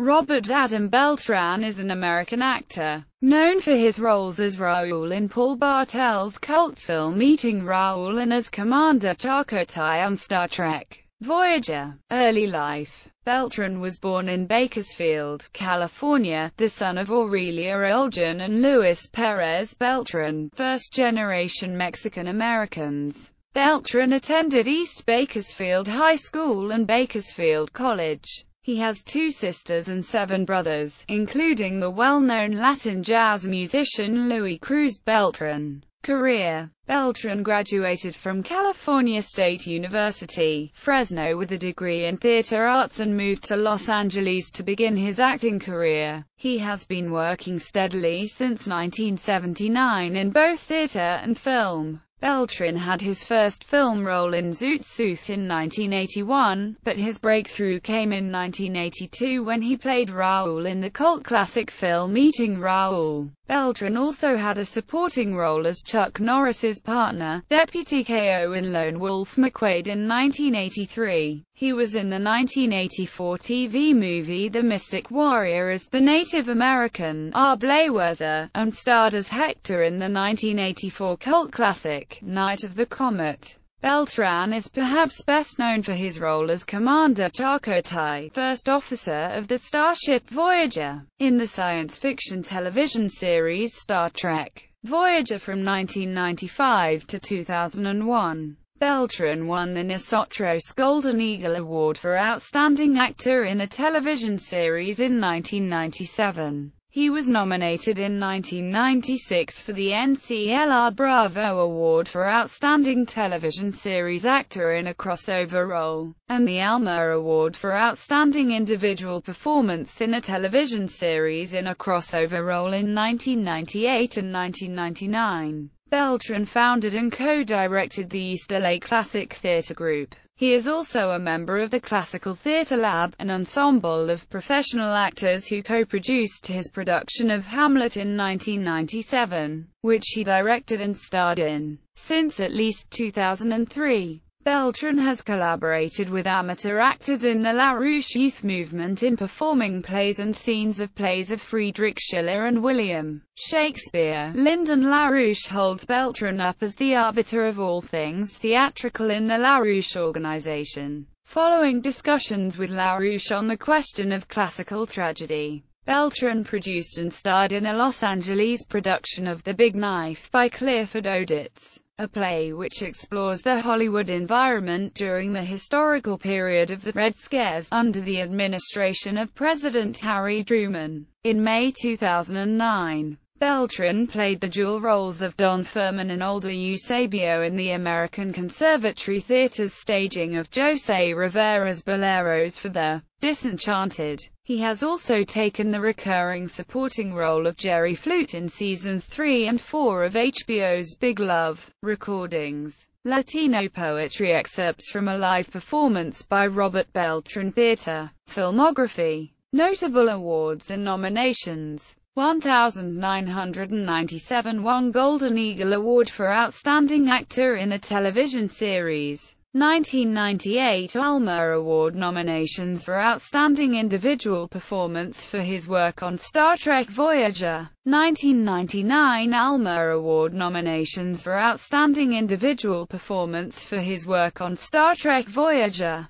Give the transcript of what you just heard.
Robert Adam Beltran is an American actor, known for his roles as Raoul in Paul Bartel's cult film Meeting Raoul and as Commander Chakotay on Star Trek Voyager. Early life Beltran was born in Bakersfield, California, the son of Aurelia Elgin and Luis Perez Beltran, first-generation Mexican-Americans. Beltran attended East Bakersfield High School and Bakersfield College. He has two sisters and seven brothers, including the well-known Latin jazz musician Louis Cruz Beltran. Career Beltran graduated from California State University, Fresno with a degree in theater arts and moved to Los Angeles to begin his acting career. He has been working steadily since 1979 in both theater and film. Beltran had his first film role in Zoot Suit in 1981, but his breakthrough came in 1982 when he played Raoul in the cult classic film Meeting Raoul. Beltran also had a supporting role as Chuck Norris's partner, Deputy KO in Lone Wolf McQuade in 1983. He was in the 1984 TV movie The Mystic Warrior as the Native American, R. Blaywerzer, and starred as Hector in the 1984 cult classic, Night of the Comet. Beltran is perhaps best known for his role as Commander Charcotai, first officer of the starship Voyager, in the science fiction television series Star Trek Voyager from 1995 to 2001. Beltran won the Nisotros Golden Eagle Award for Outstanding Actor in a Television Series in 1997. He was nominated in 1996 for the NCLR Bravo Award for Outstanding Television Series Actor in a Crossover Role, and the Elmer Award for Outstanding Individual Performance in a Television Series in a Crossover Role in 1998 and 1999. Beltran founded and co-directed the Easter Lake Classic Theatre Group. He is also a member of the Classical Theatre Lab, an ensemble of professional actors who co-produced his production of Hamlet in 1997, which he directed and starred in, since at least 2003. Beltran has collaborated with amateur actors in the Rouche youth movement in performing plays and scenes of plays of Friedrich Schiller and William Shakespeare. Lyndon Rouche holds Beltran up as the arbiter of all things theatrical in the Rouche organization. Following discussions with Rouche on the question of classical tragedy, Beltran produced and starred in a Los Angeles production of The Big Knife by Clifford Odets a play which explores the Hollywood environment during the historical period of the Red Scares, under the administration of President Harry Truman. In May 2009, Beltran played the dual roles of Don Furman and older Eusebio in the American Conservatory Theater's staging of José Rivera's Boleros for the Disenchanted. He has also taken the recurring supporting role of Jerry Flute in seasons 3 and 4 of HBO's Big Love recordings. Latino poetry excerpts from a live performance by Robert Beltran Theater. Filmography Notable awards and nominations 1997 won Golden Eagle Award for Outstanding Actor in a Television Series. 1998 Alma Award nominations for Outstanding Individual Performance for his work on Star Trek Voyager. 1999 Alma Award nominations for Outstanding Individual Performance for his work on Star Trek Voyager.